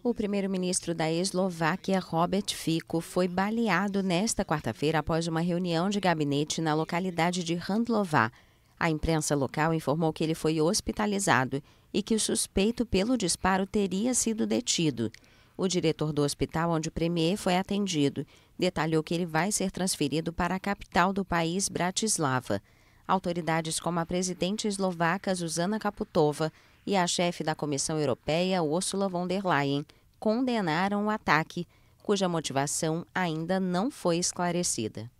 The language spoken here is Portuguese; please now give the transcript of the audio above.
O primeiro-ministro da Eslováquia, Robert Fico, foi baleado nesta quarta-feira após uma reunião de gabinete na localidade de Handlová. A imprensa local informou que ele foi hospitalizado e que o suspeito pelo disparo teria sido detido. O diretor do hospital onde o premier foi atendido detalhou que ele vai ser transferido para a capital do país, Bratislava autoridades como a presidente eslovaca Zuzana Kaputova e a chefe da Comissão Europeia Ursula von der Leyen condenaram o ataque, cuja motivação ainda não foi esclarecida.